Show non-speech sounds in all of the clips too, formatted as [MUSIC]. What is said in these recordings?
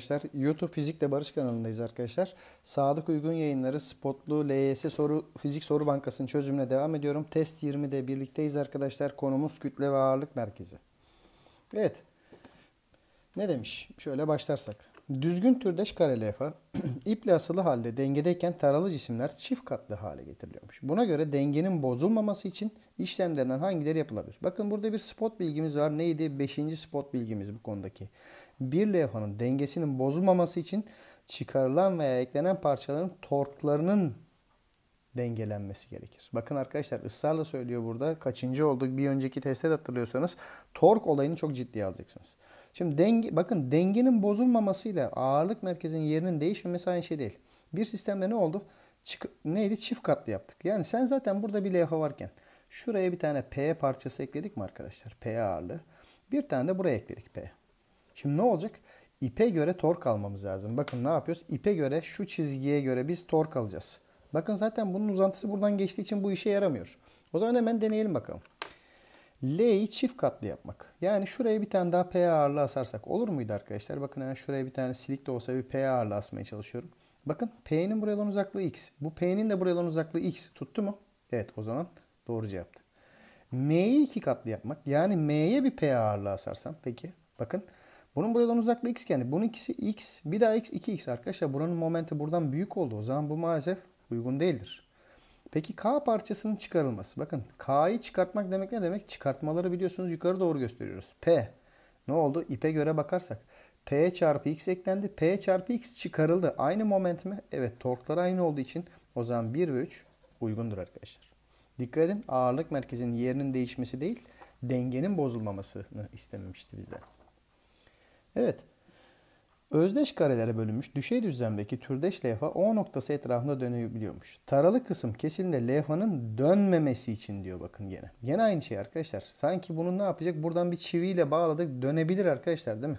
arkadaşlar. YouTube Fizikle Barış kanalındayız arkadaşlar. Sadık Uygun yayınları spotlu LYS soru fizik soru bankasının çözümüne devam ediyorum. Test 20'de birlikteyiz arkadaşlar. Konumuz kütle ve ağırlık merkezi. Evet. Ne demiş? Şöyle başlarsak. Düzgün türdeş karelefa [CLEARS THROAT] iple asılı halde dengedeyken taralı cisimler çift katlı hale getiriliyormuş. Buna göre dengenin bozulmaması için işlemlerinden hangileri yapılabilir? Bakın burada bir spot bilgimiz var. Neydi? Beşinci spot bilgimiz bu konudaki. Bir levhanın dengesinin bozulmaması için çıkarılan veya eklenen parçaların torklarının dengelenmesi gerekir. Bakın arkadaşlar ısrarla söylüyor burada. Kaçıncı olduk bir önceki testte de hatırlıyorsanız tork olayını çok ciddiye alacaksınız. Şimdi denge, bakın dengenin bozulmamasıyla ağırlık merkezinin yerinin değişmemesi aynı şey değil. Bir sistemde ne oldu? Çık, neydi? Çift katlı yaptık. Yani sen zaten burada bir levha varken şuraya bir tane P parçası ekledik mi arkadaşlar? P ağırlığı. Bir tane de buraya ekledik P. Şimdi ne olacak? İpe göre tork almamız lazım. Bakın ne yapıyoruz? İpe göre şu çizgiye göre biz tork alacağız. Bakın zaten bunun uzantısı buradan geçtiği için bu işe yaramıyor. O zaman hemen deneyelim bakalım. L'yi çift katlı yapmak. Yani şuraya bir tane daha P ağırlığı asarsak olur muydu arkadaşlar? Bakın yani şuraya bir tane silik de olsa bir P ağırlığı asmaya çalışıyorum. Bakın P'nin buradan uzaklığı X. Bu P'nin de buradan uzaklığı X. Tuttu mu? Evet o zaman doğru cevaptı. M'yi iki katlı yapmak. Yani M'ye bir P ağırlığı asarsam. Peki bakın. Bunun buradan uzaklığı x kendi. Bunun ikisi x. Bir daha x 2x arkadaşlar. Buranın momenti buradan büyük oldu. O zaman bu maalesef Uygun değildir. Peki K parçasının çıkarılması. Bakın K'yı çıkartmak demek ne demek? Çıkartmaları biliyorsunuz yukarı doğru gösteriyoruz. P. Ne oldu? İpe göre bakarsak. P çarpı X eklendi. P çarpı X çıkarıldı. Aynı moment mi? Evet torklar aynı olduğu için o zaman 1 ve 3 uygundur arkadaşlar. Dikkat edin ağırlık merkezinin yerinin değişmesi değil dengenin bozulmamasını istememişti bizden. Evet. Özdeş karelere bölünmüş düşey düzlemdeki türdeş levha O noktası etrafında dönebiliyormuş. Taralı kısım kesimde levhanın dönmemesi için diyor bakın gene. Gene aynı şey arkadaşlar. Sanki bunu ne yapacak? Buradan bir çiviyle bağladık. Dönebilir arkadaşlar değil mi?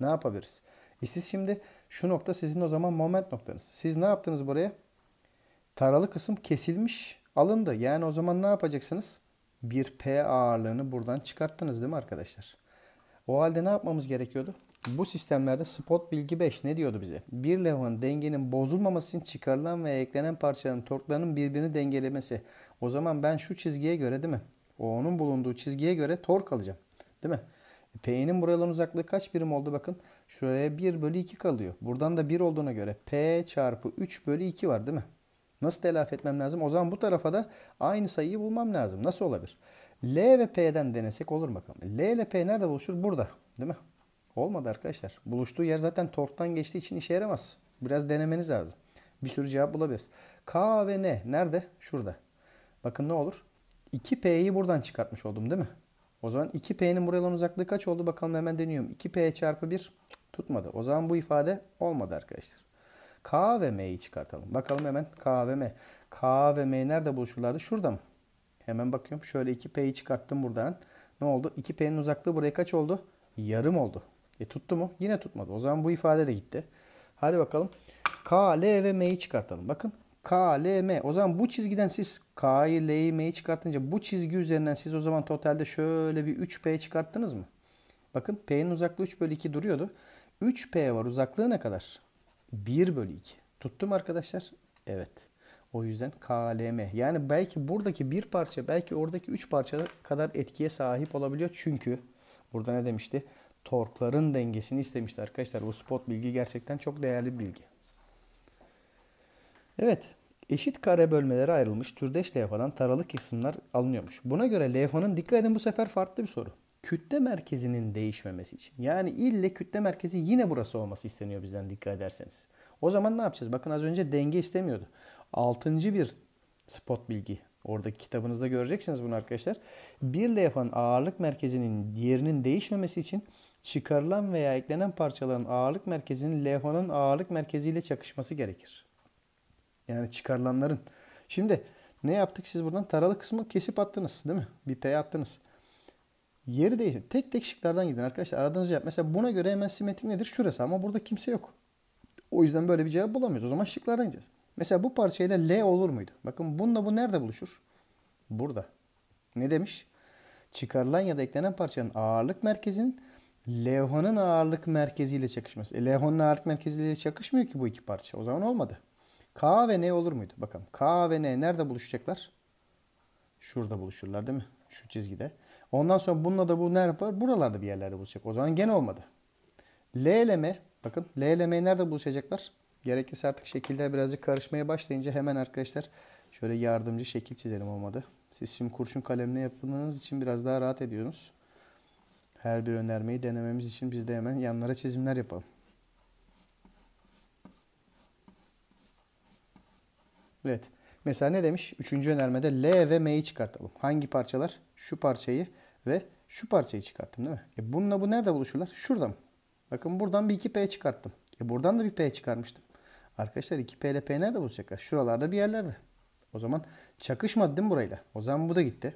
Ne yapabiliriz? E siz şimdi şu nokta sizin o zaman moment noktanız. Siz ne yaptınız buraya? Taralı kısım kesilmiş alındı. Yani o zaman ne yapacaksınız? Bir P ağırlığını buradan çıkarttınız değil mi arkadaşlar? O halde ne yapmamız gerekiyordu? Bu sistemlerde spot bilgi 5 ne diyordu bize? Bir levhanın dengenin bozulmaması için çıkarılan ve eklenen parçaların torklarının birbirini dengelemesi. O zaman ben şu çizgiye göre değil mi? O onun bulunduğu çizgiye göre tork alacağım. Değil mi? E, P'nin buraların uzaklığı kaç birim oldu bakın. Şuraya 1 bölü 2 kalıyor. Buradan da 1 olduğuna göre P çarpı 3 bölü 2 var değil mi? Nasıl telafi etmem lazım? O zaman bu tarafa da aynı sayıyı bulmam lazım. Nasıl olabilir? L ve P'den denesek olur bakalım. L ile P nerede buluşur? Burada. Değil mi? Olmadı arkadaşlar. Buluştuğu yer zaten torktan geçtiği için işe yaramaz. Biraz denemeniz lazım. Bir sürü cevap bulabiliriz. K ve N nerede? Şurada. Bakın ne olur? 2P'yi buradan çıkartmış oldum değil mi? O zaman 2P'nin buradan uzaklığı kaç oldu? Bakalım hemen deniyorum. 2P çarpı 1 tutmadı. O zaman bu ifade olmadı arkadaşlar. K ve M'yi çıkartalım. Bakalım hemen K ve M. K ve M nerede buluşurlardı? Şurada mı? Hemen bakıyorum. Şöyle 2P'yi çıkarttım buradan. Ne oldu? 2P'nin uzaklığı buraya kaç oldu? Yarım oldu. E tuttu mu? Yine tutmadı. O zaman bu ifade de gitti. Hadi bakalım. K, L ve M'yi çıkartalım. Bakın K, L, M. O zaman bu çizgiden siz K'yı, L'yi, M'yi çıkartınca bu çizgi üzerinden siz o zaman totalde şöyle bir 3P çıkarttınız mı? Bakın P'nin uzaklığı 3 bölü 2 duruyordu. 3P var uzaklığı ne kadar? 1 bölü 2. Tuttum arkadaşlar? Evet. O yüzden KLM. Yani belki buradaki bir parça belki oradaki 3 parça kadar etkiye sahip olabiliyor. Çünkü burada ne demişti? torkların dengesini istemişti arkadaşlar. Bu spot bilgi gerçekten çok değerli bir bilgi. Evet. Eşit kare bölmelere ayrılmış türdeş levhadan taralı kısımlar alınıyormuş. Buna göre levhanın dikkat edin bu sefer farklı bir soru. Kütle merkezinin değişmemesi için. Yani ille kütle merkezi yine burası olması isteniyor bizden dikkat ederseniz. O zaman ne yapacağız? Bakın az önce denge istemiyordu. Altıncı bir spot bilgi. Oradaki kitabınızda göreceksiniz bunu arkadaşlar. Bir levhanın ağırlık merkezinin yerinin değişmemesi için çıkarılan veya eklenen parçaların ağırlık merkezinin levhanın ağırlık merkeziyle çakışması gerekir. Yani çıkarılanların. Şimdi ne yaptık? Siz buradan taralı kısmı kesip attınız değil mi? Bir P attınız. Yeri değişin. Tek tek şıklardan gidin arkadaşlar. Aradığınız cevap. Mesela buna göre hemen simetrik nedir? Şurası ama burada kimse yok. O yüzden böyle bir cevap bulamıyoruz. O zaman şıklardan gideceğiz. Mesela bu parçayla L olur muydu? Bakın bununla bu nerede buluşur? Burada. Ne demiş? Çıkarılan ya da eklenen parçanın ağırlık merkezinin levhanın ağırlık merkeziyle çakışması. E, levhanın ağırlık merkeziyle çakışmıyor ki bu iki parça. O zaman olmadı. K ve N olur muydu? Bakalım. K ve N nerede buluşacaklar? Şurada buluşurlar değil mi? Şu çizgide. Ondan sonra bununla da bu ne yapar? Buralarda bir yerlerde buluşacak. O zaman gene olmadı. L ile M. Bakın L ile M nerede buluşacaklar? Gerekirse artık şekilde birazcık karışmaya başlayınca hemen arkadaşlar şöyle yardımcı şekil çizelim olmadı. Siz şimdi kurşun kalemle yaptığınız için biraz daha rahat ediyorsunuz. Her bir önermeyi denememiz için biz de hemen yanlara çizimler yapalım. Evet. Mesela ne demiş? Üçüncü önermede L ve M'yi çıkartalım. Hangi parçalar? Şu parçayı ve şu parçayı çıkarttım değil mi? E bununla bu nerede buluşurlar? Şurada mı? Bakın buradan bir iki P çıkarttım. E buradan da bir P çıkarmıştım. Arkadaşlar 2P ile P nerede buluşacaklar? Şuralarda bir yerlerde. O zaman çakışmadı değil mi burayla? O zaman bu da gitti.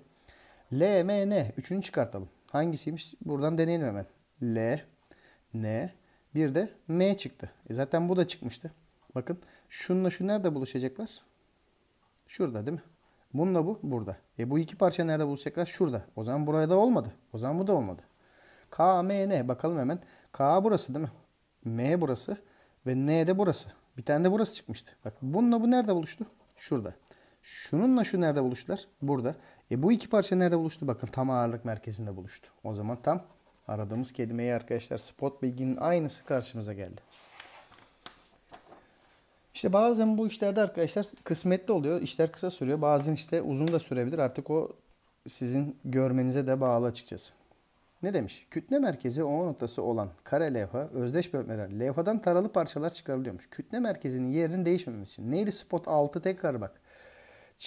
L, M, N. Üçünü çıkartalım. Hangisiymiş? Buradan deneyelim hemen. L, N, bir de M çıktı. E zaten bu da çıkmıştı. Bakın şununla şu nerede buluşacaklar? Şurada değil mi? Bununla bu burada. E bu iki parça nerede buluşacaklar? Şurada. O zaman buraya da olmadı. O zaman bu da olmadı. K, M, N. Bakalım hemen. K burası değil mi? M burası ve N de burası. Bir tane de burası çıkmıştı. Bak bununla bu nerede buluştu? Şurada. Şununla şu nerede buluştular? Burada. E bu iki parça nerede buluştu? Bakın tam ağırlık merkezinde buluştu. O zaman tam aradığımız kelimeyi arkadaşlar spot bilginin aynısı karşımıza geldi. İşte bazen bu işlerde arkadaşlar kısmetli oluyor. İşler kısa sürüyor. Bazen işte uzun da sürebilir. Artık o sizin görmenize de bağlı açıkçası. Ne demiş? Kütle merkezi O noktası olan kare levha, özdeş bölmeler, levhadan taralı parçalar çıkarılıyormuş. Kütle merkezinin yerinin değişmemesi için. Neydi spot 6 tekrar bak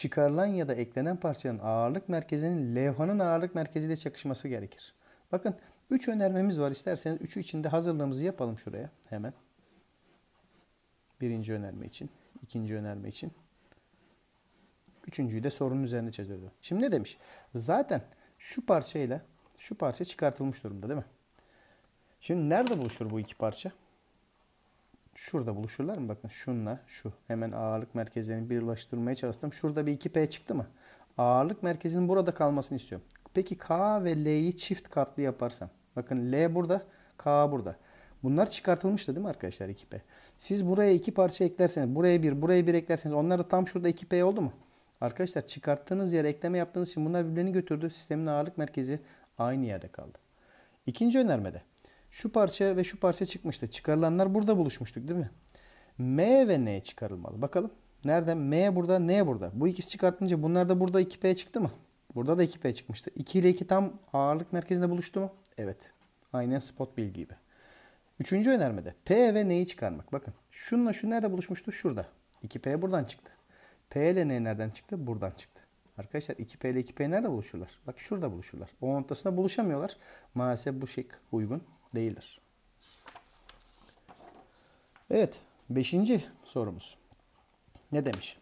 çıkarılan ya da eklenen parçanın ağırlık merkezinin levhanın ağırlık merkeziyle çakışması gerekir. Bakın 3 önermemiz var. İsterseniz 3'ü içinde hazırlığımızı yapalım şuraya hemen. Birinci önerme için, ikinci önerme için. Üçüncüyü de sorunun üzerine çözüyordu. Şimdi ne demiş? Zaten şu parçayla şu parça çıkartılmış durumda değil mi? Şimdi nerede buluşur bu iki parça? Şurada buluşurlar mı? Bakın şunla şu. Hemen ağırlık merkezlerini birleştirmeye çalıştım. Şurada bir 2P çıktı mı? Ağırlık merkezinin burada kalmasını istiyorum. Peki K ve L'yi çift katlı yaparsam. Bakın L burada, K burada. Bunlar çıkartılmıştı değil mi arkadaşlar 2P? Siz buraya iki parça eklerseniz, buraya bir, buraya bir eklerseniz onlar da tam şurada 2P oldu mu? Arkadaşlar çıkarttığınız yere ekleme yaptığınız için bunlar birbirini götürdü. Sistemin ağırlık merkezi aynı yerde kaldı. İkinci önermede şu parça ve şu parça çıkmıştı. Çıkarılanlar burada buluşmuştuk değil mi? M ve N çıkarılmalı. Bakalım. Nereden? M burada, N burada. Bu ikisi çıkartınca bunlar da burada 2P çıktı mı? Burada da 2P çıkmıştı. 2 ile 2 tam ağırlık merkezinde buluştu mu? Evet. Aynen spot bilgi gibi. Üçüncü önermede P ve N'yi çıkarmak. Bakın şunla şu nerede buluşmuştu? Şurada. 2P buradan çıktı. P ile N nereden çıktı? Buradan çıktı. Arkadaşlar 2P ile 2P nerede buluşurlar? Bak şurada buluşurlar. O noktasında buluşamıyorlar. Maalesef bu şık uygun değildir. Evet, beşinci sorumuz. Ne demiş?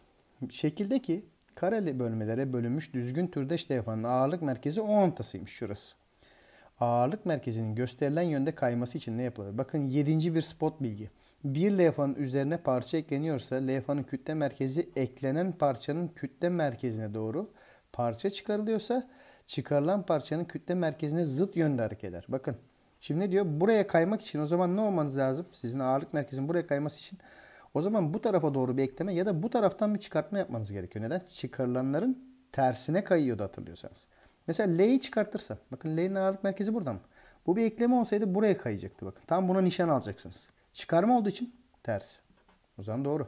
Şekildeki kareli bölmelere bölünmüş düzgün türdeş levhanın ağırlık merkezi 10 tasıymış şurası. Ağırlık merkezinin gösterilen yönde kayması için ne yapılır? Bakın yedinci bir spot bilgi. Bir levhanın üzerine parça ekleniyorsa levhanın kütle merkezi eklenen parçanın kütle merkezine doğru parça çıkarılıyorsa çıkarılan parçanın kütle merkezine zıt yönde hareket eder. Bakın Şimdi ne diyor? Buraya kaymak için o zaman ne olmanız lazım? Sizin ağırlık merkezin buraya kayması için o zaman bu tarafa doğru bir ekleme ya da bu taraftan bir çıkartma yapmanız gerekiyor. Neden? Çıkarılanların tersine kayıyordu hatırlıyorsanız. Mesela L'yi çıkartırsa, Bakın L'nin ağırlık merkezi burada mı? Bu bir ekleme olsaydı buraya kayacaktı. Bakın tam buna nişan alacaksınız. Çıkarma olduğu için ters. O zaman doğru.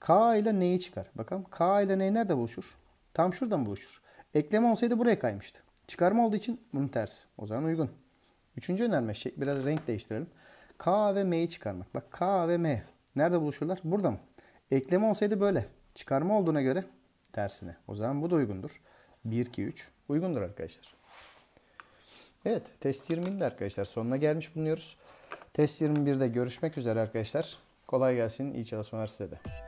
K ile N'yi çıkar. Bakalım K ile N nerede buluşur? Tam şuradan buluşur. Ekleme olsaydı buraya kaymıştı. Çıkarma olduğu için bunun tersi. O zaman uygun. Üçüncü önerme şey biraz renk değiştirelim. K ve M'yi çıkarmak. Bak K ve M nerede buluşurlar? Burada mı? Ekleme olsaydı böyle. Çıkarma olduğuna göre tersine. O zaman bu da uygundur. 1, 2, 3 uygundur arkadaşlar. Evet test 20'nin arkadaşlar sonuna gelmiş bulunuyoruz. Test 21'de görüşmek üzere arkadaşlar. Kolay gelsin. İyi çalışmalar size de.